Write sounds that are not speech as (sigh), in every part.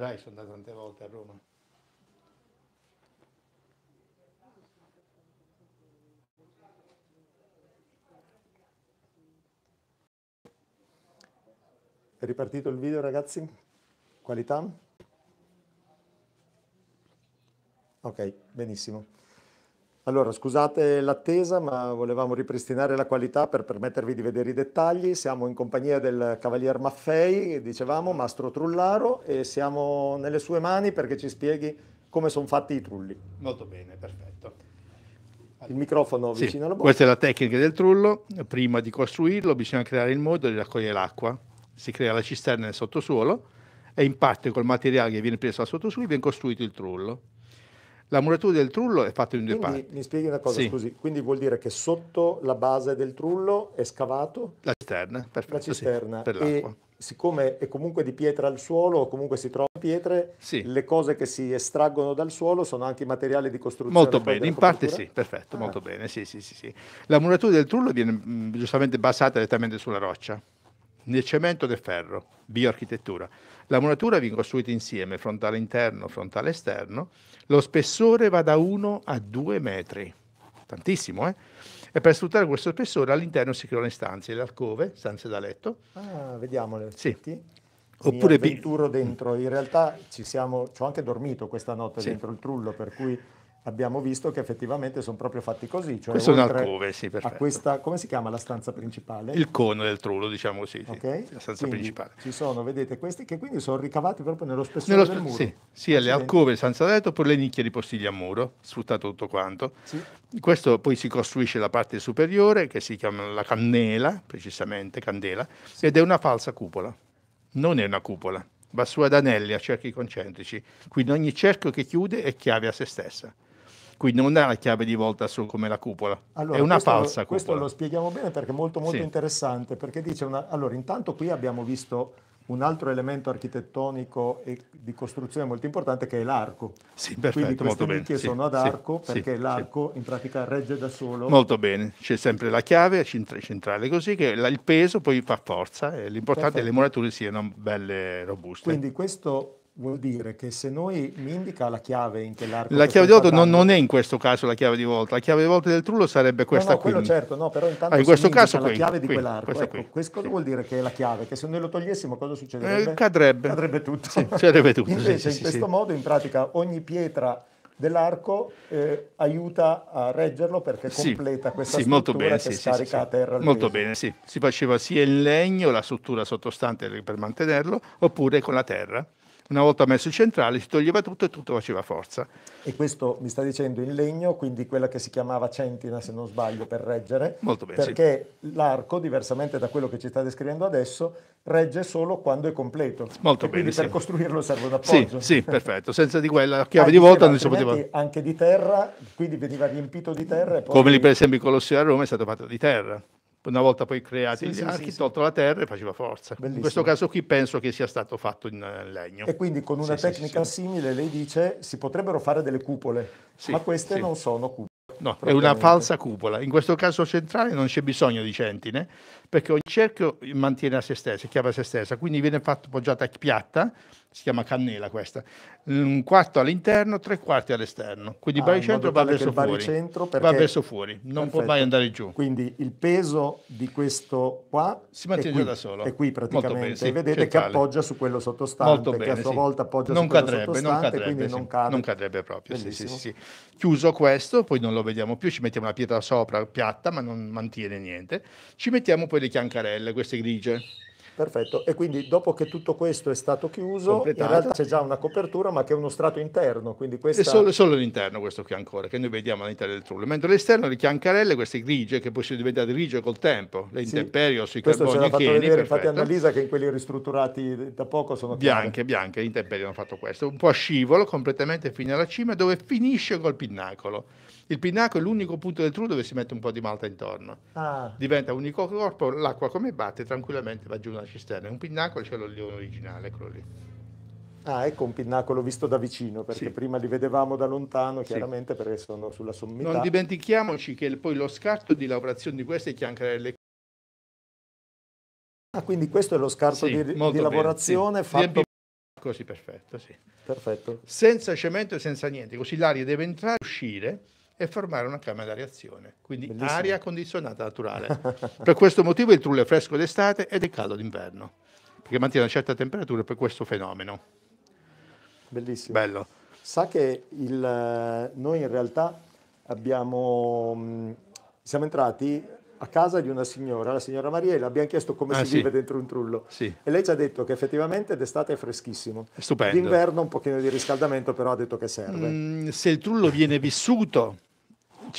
Rai sono andato tante volte a Roma. È ripartito il video ragazzi? Qualità? Ok, benissimo. Allora, scusate l'attesa, ma volevamo ripristinare la qualità per permettervi di vedere i dettagli. Siamo in compagnia del Cavalier Maffei, dicevamo, Mastro Trullaro, e siamo nelle sue mani perché ci spieghi come sono fatti i trulli. Molto bene, perfetto. Il microfono sì, vicino alla bocca. Questa è la tecnica del trullo. Prima di costruirlo bisogna creare il modo di raccogliere l'acqua. Si crea la cisterna nel sottosuolo e in parte col materiale che viene preso dal sottosuolo viene costruito il trullo la muratura del trullo è fatta in due quindi, parti. Mi spieghi una cosa, sì. scusi. Quindi vuol dire che sotto la base del trullo è scavato? La cisterna, perfetto. La cisterna. Sì, per l'acqua. E siccome è comunque di pietra al suolo o comunque si trova pietre, sì. le cose che si estraggono dal suolo sono anche i materiali di costruzione. Molto bene, in parte sì, perfetto, ah. molto bene. Sì, sì, sì, sì, La muratura del trullo viene mm, giustamente basata direttamente sulla roccia nel cemento del ferro, bioarchitettura. La muratura viene costruita insieme, frontale interno, frontale esterno. Lo spessore va da 1 a 2 metri, tantissimo, eh? E per sfruttare questo spessore all'interno si creano le stanze, le alcove, stanze da letto. Ah, vediamole. Sì. Oppure mi avventuro dentro. In realtà ci siamo, ci ho anche dormito questa notte sì. dentro il trullo, per cui abbiamo visto che effettivamente sono proprio fatti così. Cioè Questo è un sì, perfetto. A questa, come si chiama la stanza principale? Il cono del trullo, diciamo così, sì, okay. la stanza quindi principale. Ci sono, vedete, questi che quindi sono ricavati proprio nello spessore nello sp- del muro. Sì, sì le alcove senza letto, poi le nicchie di postiglia a muro, sfruttato tutto quanto. Sì. Questo poi si costruisce la parte superiore, che si chiama la cannela, precisamente candela, sì. ed è una falsa cupola. Non è una cupola, va su ad anelli, a cerchi concentrici, quindi ogni cerchio che chiude è chiave a se stessa quindi non dà la chiave di volta solo come la cupola, allora, è una questo, falsa questo cupola. Questo lo spieghiamo bene perché è molto molto sì. interessante, perché dice una... Allora, intanto qui abbiamo visto un altro elemento architettonico e di costruzione molto importante che è l'arco. Sì, perfetto, Quindi queste nicchie sì, sono ad arco sì, perché sì, l'arco in pratica regge da solo. Molto bene, c'è sempre la chiave centrale così che il peso poi fa forza e l'importante è che le murature siano belle robuste. Quindi questo vuol dire che se noi mi indica la chiave in che l'arco... La chiave di volta non, non, è in questo caso la chiave di volta, la chiave di volta del trullo sarebbe questa no, no, qui. quello certo, no, però intanto ah, in questo caso la qui, chiave qui, di quell'arco, ecco, qui, questo sì. vuol dire che è la chiave, che se noi lo togliessimo cosa succederebbe? Eh, cadrebbe. Cadrebbe tutto. Sì, cadrebbe tutto. Invece sì, in sì, questo modo in pratica ogni pietra dell'arco eh, aiuta a reggerlo perché completa sì, questa sì, molto bene, che sì, scarica sì, a terra. Molto peso. bene, sì. Si faceva sia in legno la struttura sottostante per mantenerlo, oppure con la terra una volta messo il centrale si toglieva tutto e tutto faceva forza. E questo mi sta dicendo in legno, quindi quella che si chiamava centina se non sbaglio per reggere, Molto bene, perché sì. l'arco, diversamente da quello che ci sta descrivendo adesso, regge solo quando è completo. Molto e bene. Quindi sì. per costruirlo serve un appoggio. Sì, sì perfetto, senza di quella chiave ah, di volta non si poteva... Anche di terra, quindi veniva riempito di terra. Poi... Come per esempio il Colosseo a Roma è stato fatto di terra una volta poi creati sì, gli sì, archi, sì, tolto la terra e faceva forza. Bellissimo. In questo caso qui penso che sia stato fatto in eh, legno. E quindi con una tecnica simile, lei dice, si potrebbero fare delle cupole, ma queste non sono cupole. No, è una falsa cupola. In questo caso centrale non c'è bisogno di centine, perché ogni cerchio mantiene a se stessa, chiave a se stessa, quindi viene fatto poggiata piatta, si chiama cannela questa, un quarto all'interno, tre quarti all'esterno, quindi ah, il baricentro va verso, baricentro fuori, va verso fuori, non Perfetto. può mai andare giù. Quindi il peso di questo qua si mantiene qui, da solo, è qui praticamente, bene, sì, vedete centrale. che appoggia su quello sottostante, bene, che a sua sì. volta appoggia non su cadrebbe, quello sottostante, non cadrebbe, quindi sì. non cade. Non cadrebbe proprio, Chiuso questo, poi non lo vediamo più, ci mettiamo la pietra sopra piatta, ma non mantiene niente, ci mettiamo poi quelle chiancarelle, queste grigie. Perfetto, e quindi dopo che tutto questo è stato chiuso, Completato. in realtà c'è già una copertura, ma che è uno strato interno. Quindi questa... È solo, solo l'interno questo qui ancora, che noi vediamo all'interno del trullo, mentre l'esterno le chiancarelle, queste grigie, che poi sono diventate grigie col tempo, le sì. intemperie, o sui carboni chieni. Questo ce l'ha fatto vedere, infatti Annalisa, che in quelli ristrutturati da poco sono bianche, bianche, le intemperie hanno fatto questo, un po' a scivolo, completamente fino alla cima, dove finisce col pinnacolo. Il pinnacolo è l'unico punto del trullo dove si mette un po' di malta intorno. Ah. Diventa unico corpo, l'acqua come batte tranquillamente va giù una cisterna, un pinnacolo, c'è cioè originale, quello lì. Ah, ecco un pinnacolo visto da vicino, perché sì. prima li vedevamo da lontano, chiaramente sì. perché sono sulla sommità. Non dimentichiamoci che poi lo scarto di lavorazione di queste chiancare le Ah, quindi questo è lo scarto sì, di, di lavorazione fatto così perfetto, sì. Perfetto. Senza cemento e senza niente, così l'aria deve entrare e uscire e fermare una camera d'areazione, quindi Bellissimo. aria condizionata naturale. per questo motivo il trullo è fresco d'estate ed è caldo d'inverno, perché mantiene una certa temperatura per questo fenomeno. Bellissimo. Bello. Sa che il, noi in realtà abbiamo, mm, siamo entrati a casa di una signora, la signora Maria, e le abbiamo chiesto come ah, si sì. vive dentro un trullo. Sì. E lei ci ha detto che effettivamente d'estate è freschissimo. stupendo. D'inverno un pochino di riscaldamento, però ha detto che serve. Mm, se il trullo viene vissuto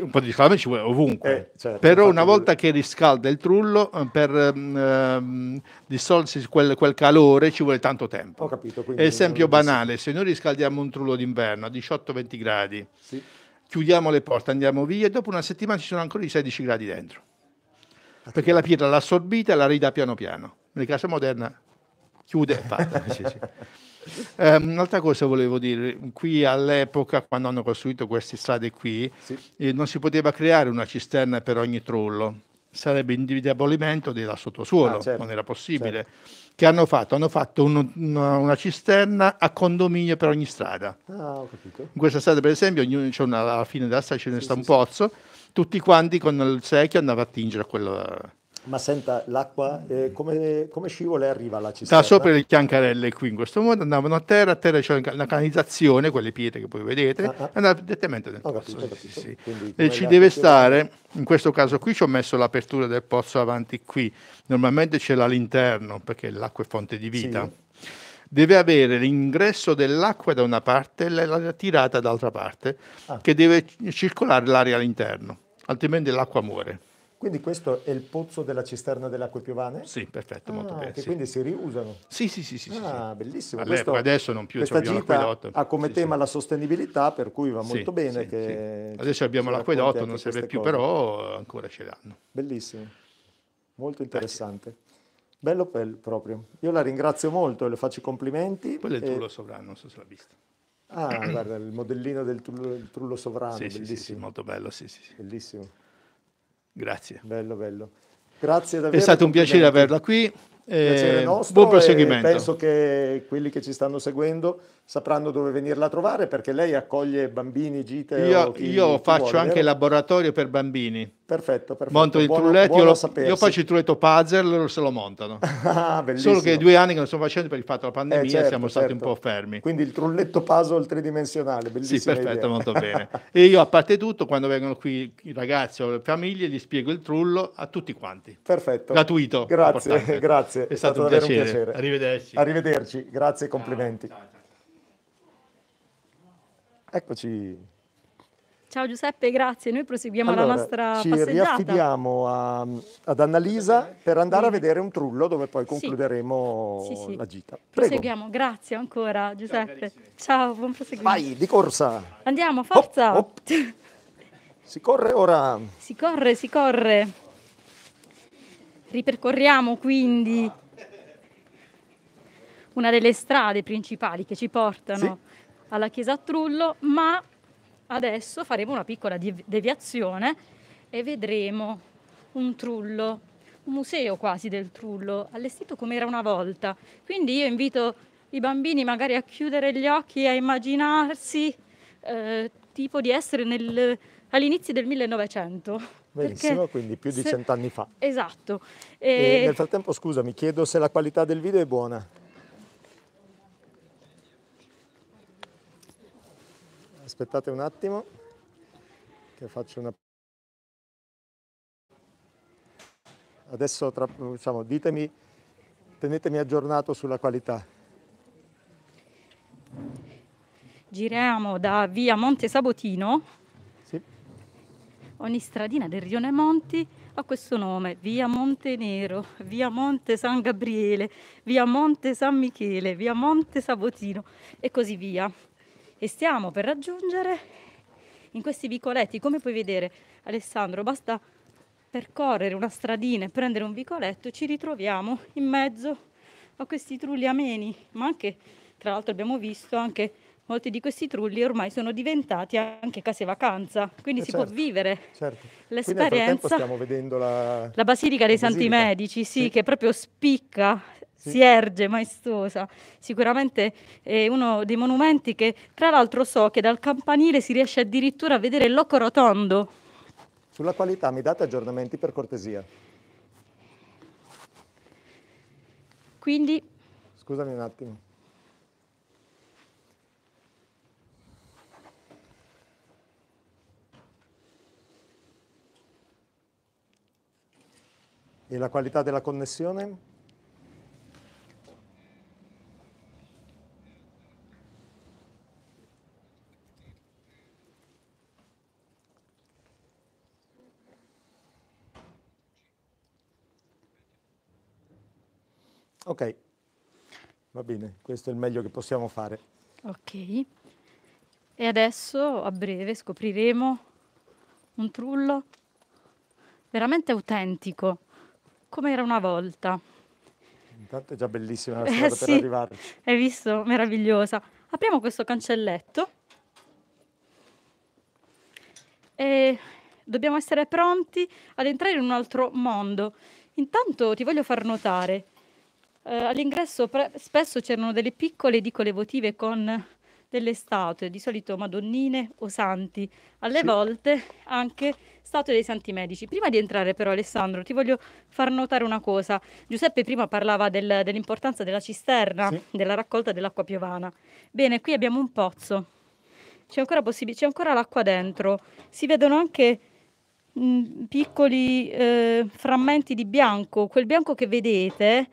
un po' di calame ci vuole ovunque, eh, certo, però una volta che riscalda il trullo eh, per ehm, ehm, dissolversi quel, quel, calore ci vuole tanto tempo. Ho capito, quindi, Esempio banale, se noi riscaldiamo un trullo d'inverno a 18-20 gradi, sì. chiudiamo le porte, andiamo via e dopo una settimana ci sono ancora i 16 gradi dentro, ah, perché la pietra l'ha assorbita e la ridà piano piano. Nella casa moderna chiude e fatta. (laughs) sì, eh, un'altra cosa volevo dire, qui all'epoca quando hanno costruito queste strade qui, sì. eh, non si poteva creare una cisterna per ogni trullo, sarebbe indebolimento del sottosuolo, ah, certo, non era possibile. Certo. Che hanno fatto? Hanno fatto un, una, una, cisterna a condominio per ogni strada. Ah, In questa strada, per esempio, ognuno, cioè una, alla fine della strada ce ne sì, sta sì, un pozzo, tutti quanti con il secchio andavano a tingere quello ma senta, l'acqua eh, come, come scivola arriva alla cisterna? Da sopra le chiancarelle qui in questo modo andavano a terra, a terra c'è una canalizzazione, quelle pietre che poi vedete, ah, ah. andava direttamente dentro. pozzo. Capito, capito. Sì, sì. E ci deve stare, in questo caso qui ci ho messo l'apertura del pozzo avanti qui, normalmente ce l'ha all'interno perché l'acqua è fonte di vita. Sì deve avere l'ingresso dell'acqua da una parte e la tirata dall'altra parte, ah. che deve circolare l'aria all'interno, altrimenti l'acqua muore. Quindi questo è il pozzo della cisterna delle acque piovane? Sì, perfetto, ah, molto bene. Che sì. quindi si riusano? Sì, sì, sì. sì ah, sì. bellissimo. Questo, adesso non più, questa gita ha come tema la sostenibilità, per cui va molto bene che... Adesso abbiamo l'acquedotto, non serve più, cose. però ancora ce l'hanno. Bellissimo, molto eh, interessante. Grazie. Bello pel, proprio. Io la ringrazio molto e le faccio i complimenti. Quello è il trullo e... sovrano, non so se l'ha visto. Ah, guarda, il modellino del trullo, trullo sovrano, sì, bellissimo. Sì, sì, molto bello, sì, sì. Bellissimo. Grazie. Bello, bello. Grazie davvero. È stato un piacere averla qui. Eh, nostro, buon proseguimento. Penso che quelli che ci stanno seguendo sapranno dove venirla a trovare perché lei accoglie bambini, gite. Io, chi, io chi faccio vuole, anche vero? laboratorio per bambini. Perfetto, perfetto. Monto buono, i trulletti, io, io, faccio il trulletto puzzle, loro se lo montano. (laughs) ah, Solo che due anni che non sto facendo per il fatto della pandemia eh, certo, siamo stati certo. un po' fermi. Quindi il trulletto puzzle tridimensionale, bellissimo. Sì, perfetto, idea. molto (laughs) bene. E io a parte tutto, quando vengono qui i ragazzi o le famiglie, gli spiego il trullo a tutti quanti. Perfetto. Gratuito. Grazie, (laughs) grazie grazie. È stato, è stato un, piacere. un, piacere. Arrivederci. Arrivederci, grazie e complimenti. ciao. Eccoci. Ciao Giuseppe, grazie. Noi proseguiamo allora, la nostra ci passeggiata. Ci riaffidiamo a, ad Annalisa per andare a vedere un trullo dove poi concluderemo sì. Sì, sì. la gita. Prego. Proseguiamo, grazie ancora Giuseppe. Ciao, Ciao buon proseguimento. Vai, di corsa. Andiamo, forza. Hop, hop. (laughs) si corre ora. Si corre, si corre. Ripercorriamo quindi una delle strade principali che ci portano sì. alla chiesa a Trullo, ma adesso faremo una piccola deviazione e vedremo un trullo, un museo quasi del trullo, allestito come era una volta. Quindi io invito i bambini magari a chiudere gli occhi e a immaginarsi eh, tipo di essere all'inizio del 1900. Benissimo, quindi più di cent'anni fa. Esatto. E... E eh, nel frattempo, scusa, mi chiedo se la qualità del video è buona. Aspettate un attimo che faccio una... Adesso tra... diciamo, ditemi, tenetemi aggiornato sulla qualità. Giriamo da via Monte Sabotino ogni stradina del rione Monti ha questo nome, via Monte Nero, via Monte San Gabriele, via Monte San Michele, via Monte Sabotino e così via. E stiamo per raggiungere in questi vicoletti, come puoi vedere Alessandro, basta percorrere una stradina e prendere un vicoletto, ci ritroviamo in mezzo a questi trulli ameni, ma anche tra l'altro abbiamo visto anche molti di questi trulli ormai sono diventati anche case vacanza, quindi eh si certo, può vivere certo. l'esperienza. stiamo vedendo la... la Basilica dei la Santi Basilica. Medici, sì, sì, che proprio spicca, sì. si erge maestosa. Sicuramente è uno dei monumenti che, tra l'altro, so che dal campanile si riesce addirittura a vedere il loco rotondo. Sulla qualità mi date aggiornamenti per cortesia. Quindi. Scusami un attimo. E la qualità della connessione? Ok, va bene, questo è il meglio che possiamo fare. Ok, e adesso a breve scopriremo un trullo veramente autentico come era una volta. Intanto è già bellissima la eh, strada eh, per sì. arrivarci. Hai visto? Meravigliosa. Apriamo questo cancelletto. E dobbiamo essere pronti ad entrare in un altro mondo. Intanto ti voglio far notare, eh, all'ingresso pre- spesso c'erano delle piccole edicole votive con delle statue, di solito madonnine o santi, alle sì. volte anche statue dei santi medici. Prima di entrare però Alessandro ti voglio far notare una cosa. Giuseppe prima parlava del, dell'importanza della cisterna, sì. della raccolta dell'acqua piovana. Bene, qui abbiamo un pozzo, c'è ancora, possib- c'è ancora l'acqua dentro, si vedono anche mh, piccoli eh, frammenti di bianco, quel bianco che vedete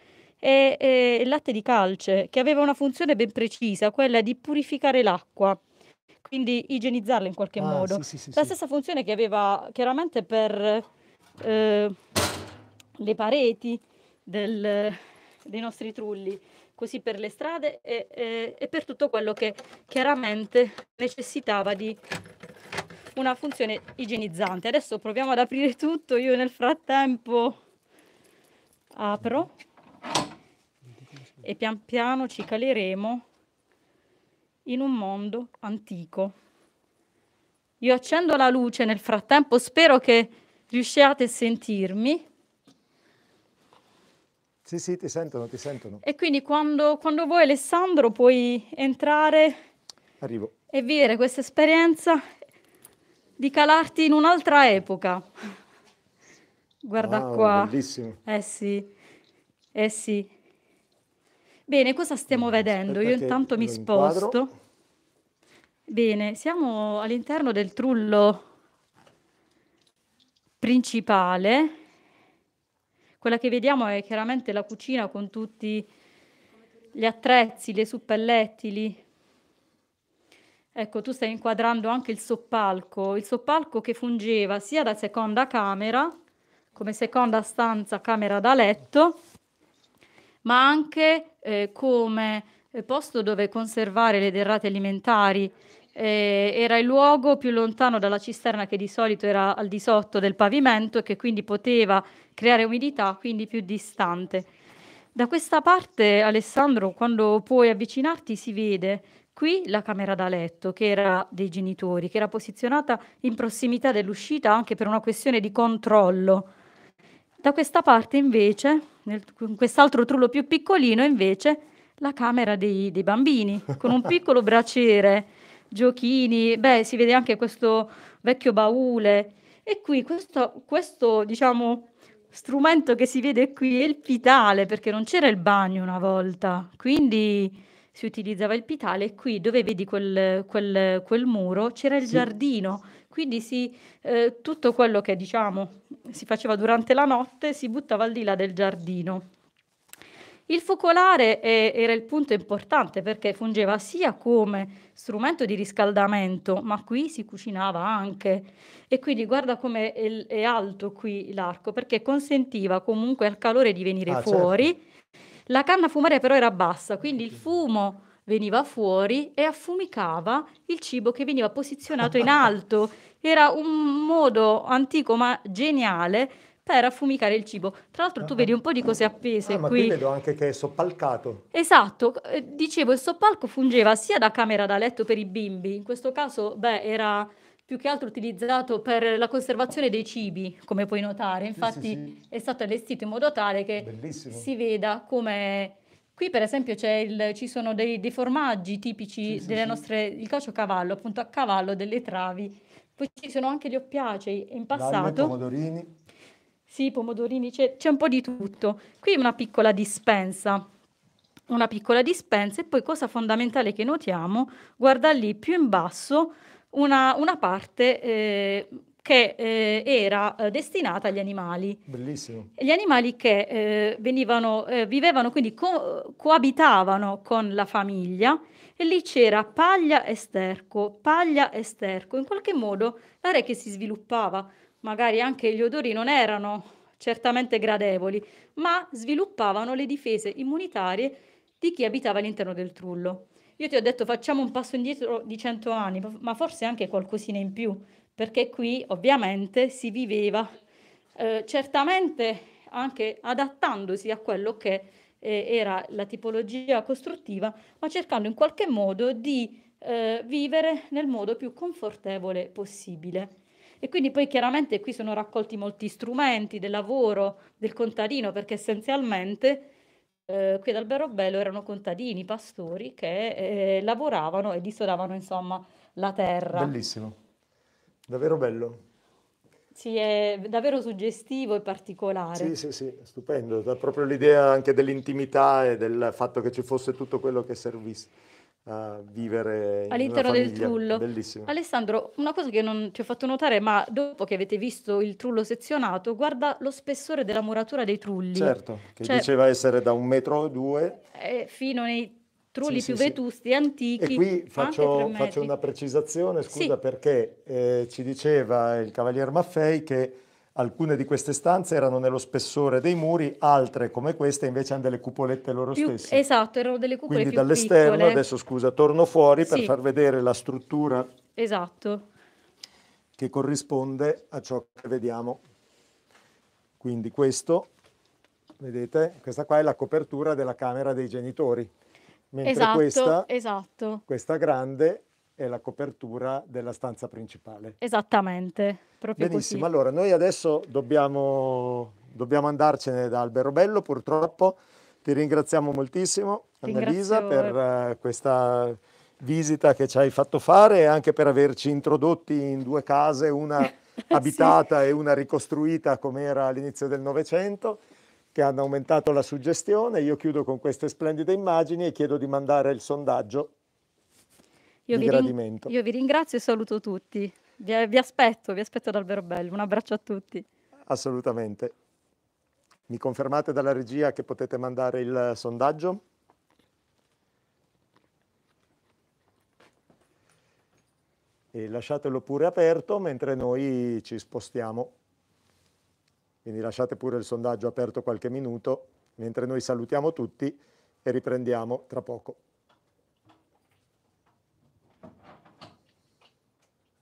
e, e il latte di calce, che aveva una funzione ben precisa, quella di purificare l'acqua quindi igienizzarla in qualche ah, modo. Sì, sì, sì, la stessa funzione che aveva chiaramente per eh, le pareti del, dei nostri trulli, così per le strade e, e, e, per tutto quello che chiaramente necessitava di una funzione igienizzante. Adesso proviamo ad aprire tutto, io nel frattempo apro e pian piano ci caleremo in un mondo antico. Io accendo la luce nel frattempo, spero che riusciate a sentirmi. Sì, sì, ti sentono, ti sentono. E quindi quando, quando vuoi Alessandro puoi entrare Arrivo. e vivere questa esperienza di calarti in un'altra epoca. Guarda wow, qua. Bellissimo. Eh sì, eh sì. Bene, cosa stiamo mm, vedendo? Aspetta Io intanto mi sposto. Bene, siamo all'interno del trullo principale. Quella che vediamo è chiaramente la cucina con tutti gli attrezzi, le suppellettili. Ecco, tu stai inquadrando anche il soppalco, il soppalco che fungeva sia da seconda camera, come seconda stanza, camera da letto, ma anche eh, come eh, posto dove conservare le derrate alimentari. Eh, era il luogo più lontano dalla cisterna che di solito era al di sotto del pavimento e che quindi poteva creare umidità, quindi più distante. Da questa parte, Alessandro, quando puoi avvicinarti, si vede qui la camera da letto, che era dei genitori, che era posizionata in prossimità dell'uscita anche per una questione di controllo da questa parte invece, nel, in quest'altro trullo più piccolino invece, la camera dei, dei bambini, con un (laughs) piccolo braciere, giochini, beh si vede anche questo vecchio baule. E qui questo, questo diciamo, strumento che si vede qui è il pitale, perché non c'era il bagno una volta, quindi si utilizzava il pitale e qui dove vedi quel, quel, quel muro c'era il sì. giardino, quindi si, eh, tutto quello che diciamo si faceva durante la notte si buttava al di là del giardino. Il focolare è, era il punto importante perché fungeva sia come strumento di riscaldamento, ma qui si cucinava anche. E quindi guarda come è, è, alto qui l'arco, perché consentiva comunque al calore di venire ah, certo. fuori. Certo. La canna fumaria però era bassa, quindi il fumo veniva fuori e affumicava il cibo che veniva posizionato in alto. Era un modo antico ma geniale per affumicare il cibo. Tra l'altro tu ah, ah. vedi un po' di cose appese ah, ma qui. Ma qui vedo anche che è soppalcato. Esatto, eh, dicevo il soppalco fungeva sia da camera da letto per i bimbi, in questo caso beh era più che altro utilizzato per la conservazione dei cibi, come puoi notare. Infatti sì, sì, sì. è stato allestito in modo tale che Bellissimo. si veda come Qui per esempio il, ci sono dei, dei formaggi tipici sì, delle sì, nostre, il cacio cavallo, appunto a cavallo delle travi. Poi ci sono anche gli oppiacei, in passato... Dalle, pomodorini. Sì, pomodorini, c'è, c'è un po' di tutto. Qui una piccola dispensa, una piccola dispensa e poi cosa fondamentale che notiamo, guarda lì più in basso una, una parte... Eh, che eh, era eh, destinata agli animali. Bellissimo. Gli animali che eh, venivano, eh, vivevano, quindi co- coabitavano con la famiglia e lì c'era paglia e sterco, paglia e sterco. In qualche modo l'area che si sviluppava, magari anche gli odori non erano certamente gradevoli, ma sviluppavano le difese immunitarie di chi abitava all'interno del trullo. Io ti ho detto facciamo un passo indietro di 100 anni, ma forse anche qualcosina in più, perché qui ovviamente si viveva eh, certamente anche adattandosi a quello che eh, era la tipologia costruttiva, ma cercando in qualche modo di eh, vivere nel modo più confortevole possibile. E quindi poi chiaramente qui sono raccolti molti strumenti del lavoro del contadino, perché essenzialmente eh, qui ad Albero Bello erano contadini, pastori che eh, lavoravano e dissodavano insomma la terra. Bellissimo. Davvero bello. Sì, è davvero suggestivo e particolare. Sì, sì, sì, stupendo. Da proprio l'idea anche dell'intimità e del fatto che ci fosse tutto quello che servisse a vivere all'interno del trullo. Bellissimo. Alessandro, una cosa che non ti ho fatto notare, ma dopo che avete visto il trullo sezionato, guarda lo spessore della muratura dei trulli. Certo, che cioè, diceva essere da un metro o due. Eh, fino nei trulli sì, più sì, vetusti, sì. antichi. E qui faccio, faccio una precisazione, scusa, perché eh, ci diceva il Cavalier Maffei che alcune di queste stanze erano nello spessore dei muri, altre come queste invece hanno delle cupolette loro più, stesse. Esatto, erano delle cupolette Quindi dall'esterno, piccole. adesso scusa, torno fuori per far vedere la struttura. Esatto. Che corrisponde a ciò che vediamo. Quindi questo, vedete, questa qua è la copertura della camera dei genitori mentre esatto, questa, esatto. questa grande è la copertura della stanza principale. Esattamente, proprio Benissimo, così. allora noi adesso dobbiamo, dobbiamo andarcene da Albero Bello, purtroppo, ti ringraziamo moltissimo Annalisa per eh, questa visita che ci hai fatto fare e anche per averci introdotti in due case, una (laughs) abitata sì. e una ricostruita come era all'inizio del Novecento che hanno aumentato la suggestione. Io chiudo con queste splendide immagini e chiedo di mandare il sondaggio io di vi gradimento. Rin- io vi ringrazio e saluto tutti. Vi, vi aspetto, vi aspetto dal vero bello. Un abbraccio a tutti. Assolutamente. Mi confermate dalla regia che potete mandare il sondaggio? E lasciatelo pure aperto mentre noi ci spostiamo. Quindi lasciate pure il sondaggio aperto qualche minuto mentre noi salutiamo tutti e riprendiamo tra poco.